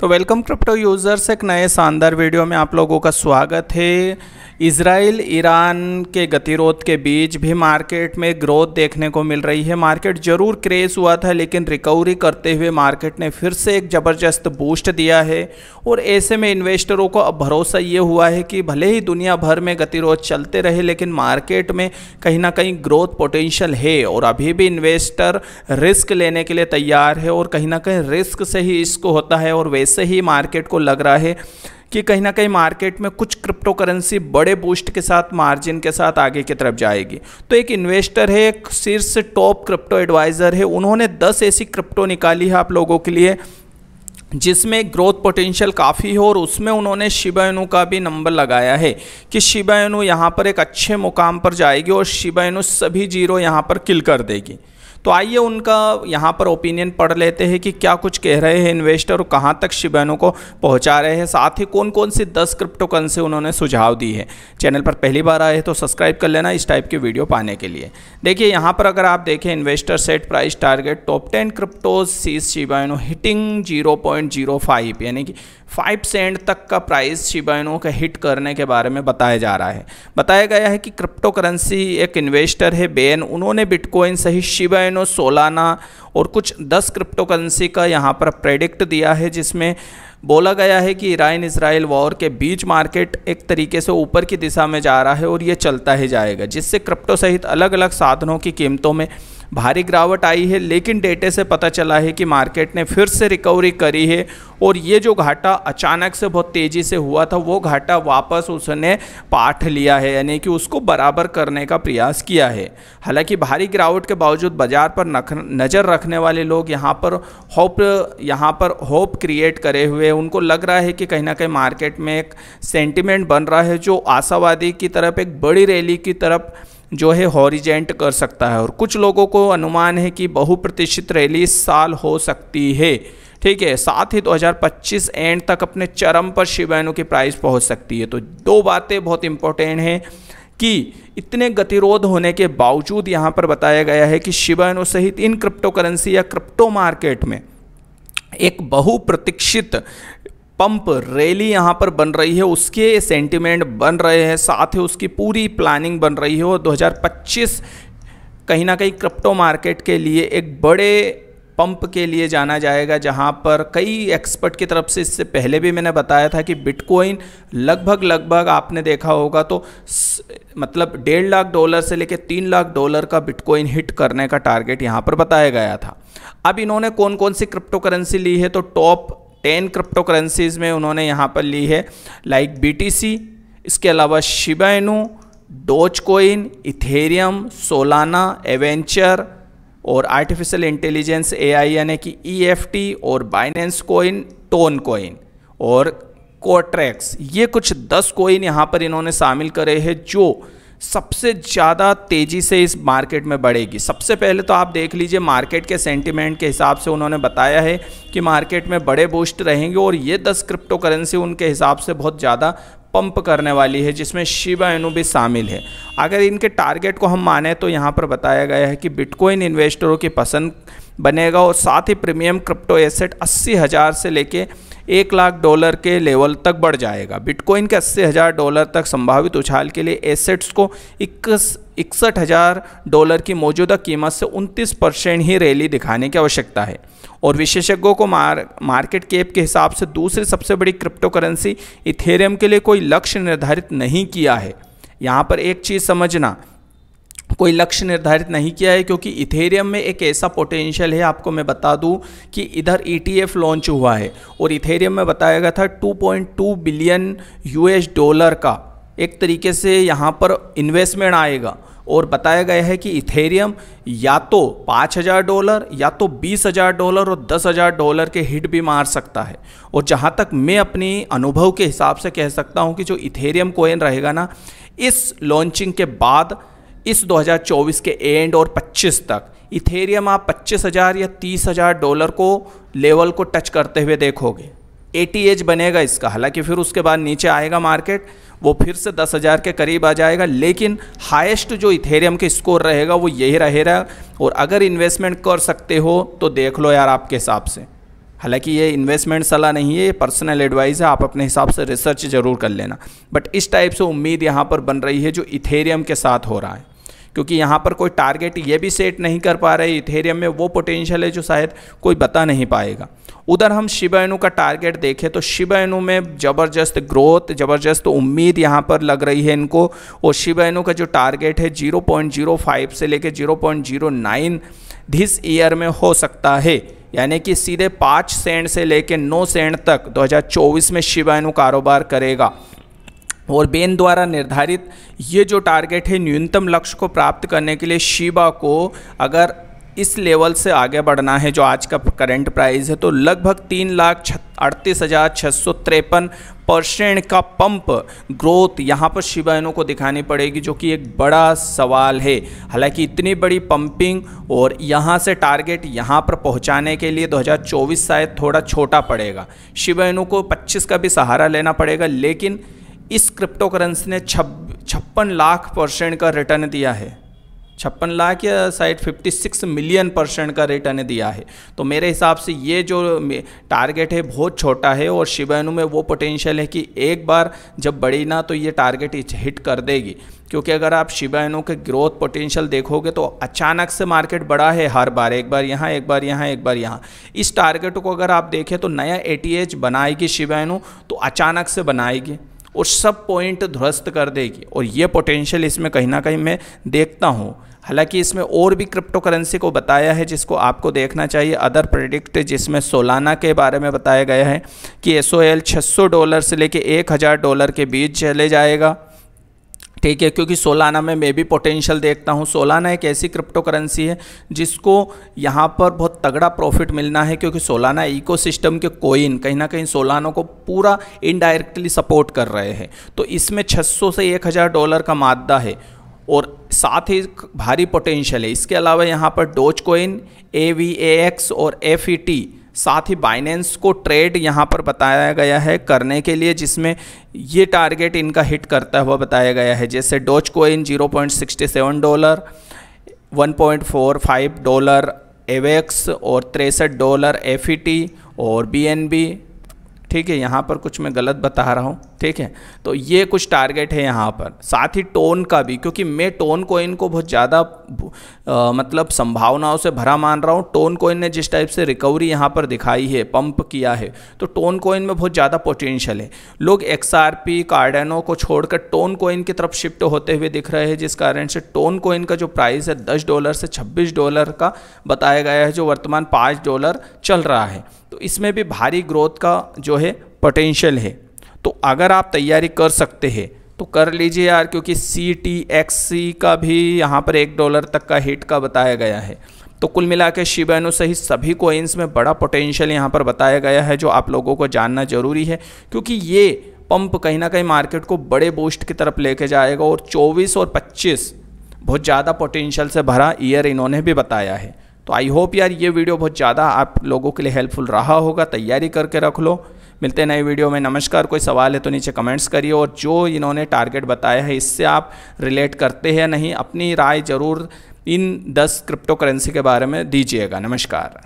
तो welcome crypto users एक नए शानदार वीडियो में आप लोगों का स्वागत है इसराइल ईरान के गतिरोध के बीच भी मार्केट में ग्रोथ देखने को मिल रही है मार्केट जरूर क्रेज हुआ था लेकिन रिकवरी करते हुए मार्केट ने फिर से एक ज़बरदस्त बूस्ट दिया है और ऐसे में इन्वेस्टरों को अब भरोसा ये हुआ है कि भले ही दुनिया भर में गतिरोध चलते रहे लेकिन मार्केट में कहीं ना कहीं ग्रोथ पोटेंशियल है और अभी भी इन्वेस्टर रिस्क लेने के लिए तैयार है और कहीं ना कहीं रिस्क से ही इसको होता है और वैसे ही मार्केट को लग रहा है कि कहीं ना कहीं मार्केट में कुछ क्रिप्टो करेंसी बड़े बूस्ट के साथ मार्जिन के साथ आगे की तरफ जाएगी तो एक इन्वेस्टर है एक शीर्ष टॉप क्रिप्टो एडवाइज़र है उन्होंने दस ऐसी क्रिप्टो निकाली है आप लोगों के लिए जिसमें ग्रोथ पोटेंशियल काफ़ी हो और उसमें उन्होंने शिबायनु का भी नंबर लगाया है कि शिबायनु यहाँ पर एक अच्छे मुकाम पर जाएगी और शिबायनु सभी जीरो यहाँ पर किल कर देगी तो आइए उनका यहाँ पर ओपिनियन पढ़ लेते हैं कि क्या कुछ कह रहे हैं इन्वेस्टर और कहाँ तक शिबैनों को पहुँचा रहे हैं साथ ही कौन कौन सी दस क्रिप्टो करेंसी उन्होंने सुझाव दी है चैनल पर पहली बार आए तो सब्सक्राइब कर लेना इस टाइप की वीडियो पाने के लिए देखिए यहाँ पर अगर आप देखें investor set price target top ten cryptos sees Shiba Inu hitting zero point zero five यानी कि फाइव सेंट तक का प्राइस शिबाइनो का हिट करने के बारे में बताया जा रहा है बताया गया है कि क्रिप्टो करेंसी एक इन्वेस्टर है बेन उन्होंने बिटकॉइन सहित शिबाइनो सोलाना और कुछ दस क्रिप्टो करेंसी का यहाँ पर प्रेडिक्ट दिया है जिसमें बोला गया है कि ईरान इसराइल वॉर के बीच मार्केट एक तरीके से ऊपर की दिशा में जा रहा है और ये चलता ही जाएगा जिससे क्रिप्टो सहित अलग अलग साधनों की कीमतों में भारी गिरावट आई है लेकिन डेटे से पता चला है कि मार्केट ने फिर से रिकवरी करी है और ये जो घाटा अचानक से बहुत तेज़ी से हुआ था वो घाटा वापस उसने पाठ लिया है यानी कि उसको बराबर करने का प्रयास किया है हालांकि भारी गिरावट के बावजूद बाज़ार पर नख, नज़र रखने वाले लोग यहाँ पर होप यहाँ पर होप क्रिएट करे हुए उनको लग रहा है कि कहीं ना कहीं मार्केट में एक सेंटिमेंट बन रहा है जो आशावादी की तरफ एक बड़ी रैली की तरफ जो है हॉरिजेंट कर सकता है और कुछ लोगों को अनुमान है कि बहुप्रतिष्ठित रैली इस साल हो सकती है ठीक है साथ ही 2025 एंड तक अपने चरम पर शिवैनों की प्राइस पहुंच सकती है तो दो बातें बहुत इंपॉर्टेंट हैं कि इतने गतिरोध होने के बावजूद यहाँ पर बताया गया है कि शिवानु सहित इन क्रिप्टो करेंसी या क्रिप्टो मार्केट में एक बहुप्रतीक्षित पंप रैली यहाँ पर बन रही है उसके सेंटिमेंट बन रहे हैं साथ ही उसकी पूरी प्लानिंग बन रही है और 2025 कहीं ना कहीं क्रिप्टो मार्केट के लिए एक बड़े पंप के लिए जाना जाएगा जहां पर कई एक्सपर्ट की तरफ से इससे पहले भी मैंने बताया था कि बिटकॉइन लगभग लगभग आपने देखा होगा तो मतलब डेढ़ लाख डॉलर से लेकर तीन लाख डॉलर का बिटकॉइन हिट करने का टारगेट यहां पर बताया गया था अब इन्होंने कौन कौन सी क्रिप्टो करेंसी ली है तो टॉप टेन क्रिप्टो करेंसीज़ में उन्होंने यहाँ पर ली है लाइक बीटीसी इसके अलावा Shiba Inu Dogecoin Ethereum Solana एवेंचर और आर्टिफिशियल इंटेलिजेंस एआई यानी कि ईएफटी e और बाइनेंस कोइन टोन कोइन और कोट्रैक्स ये कुछ दस कोइन यहाँ पर इन्होंने शामिल करे हैं जो सबसे ज़्यादा तेज़ी से इस मार्केट में बढ़ेगी सबसे पहले तो आप देख लीजिए मार्केट के सेंटिमेंट के हिसाब से उन्होंने बताया है कि मार्केट में बड़े बूस्ट रहेंगे और ये दस क्रिप्टो करेंसी उनके हिसाब से बहुत ज़्यादा पंप करने वाली है जिसमें शिवा एनु भी शामिल है अगर इनके टारगेट को हम माने तो यहाँ पर बताया गया है कि बिटकॉइन इन्वेस्टरों की पसंद बनेगा और साथ ही प्रीमियम क्रिप्टो एसेट अस्सी हज़ार से लेके एक लाख डॉलर के लेवल तक बढ़ जाएगा बिटकॉइन के अस्सी हज़ार डॉलर तक संभावित उछाल के लिए एसेट्स को इक्कीस इकसठ हज़ार डॉलर की मौजूदा कीमत से 29 परसेंट ही रैली दिखाने की आवश्यकता है और विशेषज्ञों को मार, मार्केट कैप के हिसाब से दूसरी सबसे बड़ी क्रिप्टो करेंसी इथेरियम के लिए कोई लक्ष्य निर्धारित नहीं किया है यहाँ पर एक चीज़ समझना कोई लक्ष्य निर्धारित नहीं किया है क्योंकि इथेरियम में एक ऐसा पोटेंशियल है आपको मैं बता दूं कि इधर ईटीएफ e लॉन्च हुआ है और इथेरियम में बताया गया था 2.2 बिलियन यूएस डॉलर का एक तरीके से यहाँ पर इन्वेस्टमेंट आएगा और बताया गया है कि इथेरियम या तो पाँच हज़ार डॉलर या तो बीस हज़ार डॉलर और दस हज़ार डॉलर के हिट भी मार सकता है और जहाँ तक मैं अपनी अनुभव के हिसाब से कह सकता हूँ कि जो इथेरियम कोइन रहेगा ना इस लॉन्चिंग के बाद इस 2024 के एंड और 25 तक इथेरियम आप 25,000 या 30,000 डॉलर को लेवल को टच करते हुए देखोगे ए बनेगा इसका हालांकि फिर उसके बाद नीचे आएगा मार्केट वो फिर से 10,000 के करीब आ जाएगा लेकिन हाईएस्ट जो इथेरियम के स्कोर रहेगा वो यही रहेगा और अगर इन्वेस्टमेंट कर सकते हो तो देख लो यार आपके हिसाब से हालांकि ये इन्वेस्टमेंट सलाह नहीं है ये पर्सनल एडवाइस है आप अपने हिसाब से रिसर्च ज़रूर कर लेना बट इस टाइप से उम्मीद यहाँ पर बन रही है जो इथेरियम के साथ हो रहा है क्योंकि यहाँ पर कोई टारगेट ये भी सेट नहीं कर पा रहे इथेरियम में वो पोटेंशियल है जो शायद कोई बता नहीं पाएगा उधर हम शिवायनु का टारगेट देखें तो शिवायनु में ज़बरदस्त ग्रोथ ज़बरदस्त उम्मीद यहाँ पर लग रही है इनको और शिवायनु का जो टारगेट है जीरो से लेकर जीरो धिस ईयर में हो सकता है यानी कि सीधे पाँच सेंट से लेकर नौ सेंट तक 2024 में शिवायनु कारोबार करेगा और बेन द्वारा निर्धारित ये जो टारगेट है न्यूनतम लक्ष्य को प्राप्त करने के लिए शिबा को अगर इस लेवल से आगे बढ़ना है जो आज का करेंट प्राइस है तो लगभग तीन लाख अड़तीस हज़ार छः सौ तिरपन परसेंट का पंप ग्रोथ यहाँ पर शिवाइनों को दिखानी पड़ेगी जो कि एक बड़ा सवाल है हालांकि इतनी बड़ी पंपिंग और यहाँ से टारगेट यहाँ पर पहुँचाने के लिए 2024 शायद थोड़ा छोटा पड़ेगा शिवाइनों को 25 का भी सहारा लेना पड़ेगा लेकिन इस क्रिप्टो करेंसी ने छप्पन लाख परसेंट का रिटर्न दिया है छप्पन लाख या फिफ्टी 56 मिलियन परसेंट का रिटर्न दिया है तो मेरे हिसाब से ये जो टारगेट है बहुत छोटा है और शिवानु में वो पोटेंशियल है कि एक बार जब बढ़ी ना तो ये टारगेट हिट कर देगी क्योंकि अगर आप शिवानु के ग्रोथ पोटेंशियल देखोगे तो अचानक से मार्केट बढ़ा है हर बार एक बार यहाँ एक बार यहाँ एक बार यहाँ इस टारगेट को अगर आप देखें तो नया ए बनाएगी शिवानु तो अचानक से बनाएगी वो सब पॉइंट ध्वस्त कर देगी और ये पोटेंशियल इसमें कहीं ना कहीं मैं देखता हूँ हालांकि इसमें और भी क्रिप्टो करेंसी को बताया है जिसको आपको देखना चाहिए अदर प्रोडिक्ट जिसमें सोलाना के बारे में बताया गया है कि एस ओ एल डॉलर से लेके 1000 डॉलर के बीच चले जाएगा ठीक है क्योंकि सोलाना में मैं भी पोटेंशियल देखता हूँ सोलाना एक ऐसी क्रिप्टो करेंसी है जिसको यहाँ पर बहुत तगड़ा प्रॉफिट मिलना है क्योंकि सोलाना इकोसिस्टम के कोइन कहीं ना कहीं सोलाना को पूरा इनडायरेक्टली सपोर्ट कर रहे हैं तो इसमें 600 से 1000 डॉलर का मादा है और साथ ही भारी पोटेंशियल है इसके अलावा यहाँ पर डोज कोइन ए और एफ साथ ही बाइनेंस को ट्रेड यहाँ पर बताया गया है करने के लिए जिसमें ये टारगेट इनका हिट करता हुआ बताया गया है जैसे Dogecoin zero point sixty seven dollar one point four five dollar AVAX और तिरसठ डॉलर एफ e और बी ठीक है यहाँ पर कुछ मैं गलत बता रहा हूँ ठीक है तो ये कुछ टारगेट है यहाँ पर साथ ही टोन का भी क्योंकि मैं टोन कोइन को बहुत ज़्यादा मतलब संभावनाओं से भरा मान रहा हूँ टोन कोइन ने जिस टाइप से रिकवरी यहाँ पर दिखाई है पंप किया है तो टोन कोइन में बहुत ज़्यादा पोटेंशियल है लोग एक्स आर पी कार्डेनो को छोड़कर टोन कोइन की तरफ शिफ्ट होते हुए दिख रहे हैं जिस कारण से टोन कोइन का जो प्राइस है दस डॉलर से छब्बीस डॉलर का बताया गया है जो वर्तमान पाँच डॉलर चल रहा है तो इसमें भी भारी ग्रोथ का जो है पोटेंशियल है तो अगर आप तैयारी कर सकते हैं तो कर लीजिए यार क्योंकि सी टी एक्स सी का भी यहाँ पर एक डॉलर तक का हिट का बताया गया है तो कुल मिला के शिवानु सहित सभी कोइंस में बड़ा पोटेंशियल यहाँ पर बताया गया है जो आप लोगों को जानना जरूरी है क्योंकि ये पंप कहीं ना कहीं मार्केट को बड़े बूस्ट की तरफ लेके जाएगा और 24 और 25 बहुत ज़्यादा पोटेंशियल से भरा ईयर इन्होंने भी बताया है तो आई होप यार ये वीडियो बहुत ज़्यादा आप लोगों के लिए हेल्पफुल रहा होगा तैयारी करके रख लो मिलते हैं नए वीडियो में नमस्कार कोई सवाल है तो नीचे कमेंट्स करिए और जो इन्होंने टारगेट बताया है इससे आप रिलेट करते हैं नहीं अपनी राय ज़रूर इन दस क्रिप्टो करेंसी के बारे में दीजिएगा नमस्कार